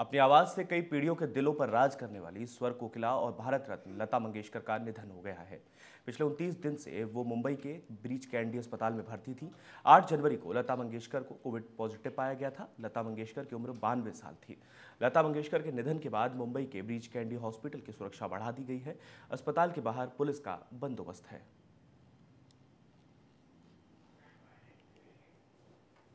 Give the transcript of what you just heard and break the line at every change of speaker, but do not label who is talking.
अपनी आवाज से कई पीढ़ियों के दिलों पर राज करने वाली स्वर कोकिला और भारत रत्न लता मंगेशकर का निधन हो गया है पिछले उनतीस दिन से वो मुंबई के ब्रीच कैंडी अस्पताल में भर्ती थी 8 जनवरी को लता मंगेशकर को कोविड पॉजिटिव पाया गया था लता मंगेशकर की उम्र बानवे साल थी लता मंगेशकर के निधन के बाद मुंबई के ब्रीच कैंडी हॉस्पिटल की सुरक्षा बढ़ा दी गई है अस्पताल के बाहर पुलिस का बंदोबस्त है